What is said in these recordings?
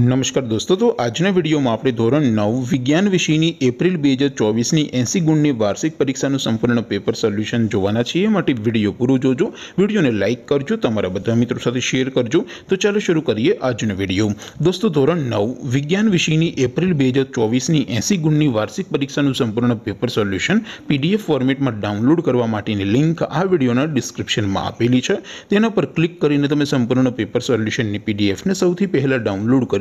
नमस्कार दोस्तों तो आज ने वीडियो में आपरे ધોરણ 9 विज्ञान विषयनी अप्रैल 2024 ની 80 ગુણની વાર્ષિક પરીક્ષા નું સંપૂર્ણ પેપર સોલ્યુશન જોવાના છે માટે વિડિયો পুরো જોજો વિડિયોને લાઈક કરજો તમારા બધા મિત્રો સાથે શેર કરજો તો ચાલો શરુ કરીએ આજનો વિડિયો दोस्तों ધોરણ 9 বিজ্ঞান વિષયની अप्रैल 2024 ની 80 ગુણની વાર્ષિક પરીક્ષા નું સંપૂર્ણ પેપર સોલ્યુશન PDF ફોર્મેટમાં ડાઉનલોડ કરવા માટેની લિંક આ વિડિયોના ડિસ્ક્રિપ્શનમાં આપેલી છે તેના પર ક્લિક કરીને તમે સંપૂર્ણ પેપર સોલ્યુશનની PDF ને સૌથી પહેલા ડાઉનલોડ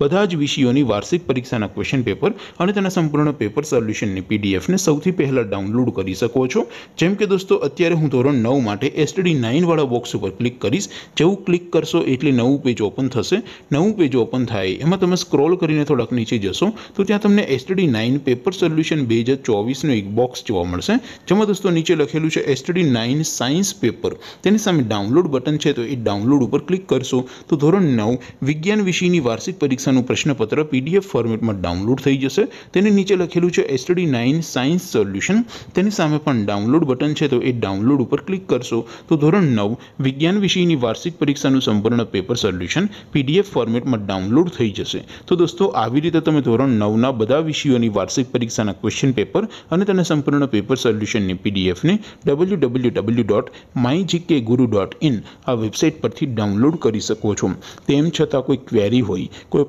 બધા જ વિષયોની વાર્ષિક પરીક્ષાના ક્વેશ્ચન પેપર અને તેના સંપૂર્ણ પેપર સોલ્યુશન ની પીડીએફ ને સૌથી પહેલા ડાઉનલોડ કરી શકો છો જેમ કે દોસ્તો અત્યારે હું ધોરણ 9 માટે STD 9 વાળો બોક્સ ઉપર ક્લિક કરીશ જેવું ક્લિક કરશો એટલે નવું પેજ ઓપન થશે નવું પેજ ઓપન થાય એમાં તમે સ્ક્રોલ કરીને થોડક નીચે જશો તો ત્યાં તમને STD 9 પેપર સોલ્યુશન 2024 નો એક બોક્સ જોવા મળશે જેમાં દોસ્તો નીચે લખેલું છે STD 9 સાયન્સ પેપર તેની સામે ડાઉનલોડ બટન છે તો ઈ ડાઉનલોડ ઉપર ક્લિક કરશો તો ધોરણ 9 વિજ્ઞાન વિષયની વાર્ષિક પરીક્ષા પરીક્ષાનું પ્રશ્નપત્ર પીડીએફ ફોર્મેટમાં ડાઉનલોડ થઈ જશે તેની નીચે લખેલું છે એસટડી નાઇન સાયન્સ સોલ્યુશન તેની સામે પણ ડાઉનલોડ બટન છે તો એ ડાઉનલોડ ઉપર ક્લિક કરશો તો ધોરણ નવ વિજ્ઞાન વિષયની વાર્ષિક પરીક્ષાનું સંપૂર્ણ પેપર સોલ્યુશન પીડીએફ ફોર્મેટમાં ડાઉનલોડ થઈ જશે તો દોસ્તો આવી રીતે તમે ધોરણ નવના બધા વિષયોની વાર્ષિક પરીક્ષાના ક્વેશ્ચન પેપર અને તેના સંપૂર્ણ પેપર સોલ્યુશનની પીડીએફને W W W dot my GK guru dot in આ વેબસાઇટ પરથી ડાઉનલોડ કરી શકો છો તેમ છતાં કોઈ ક્વેરી હોય કોઈ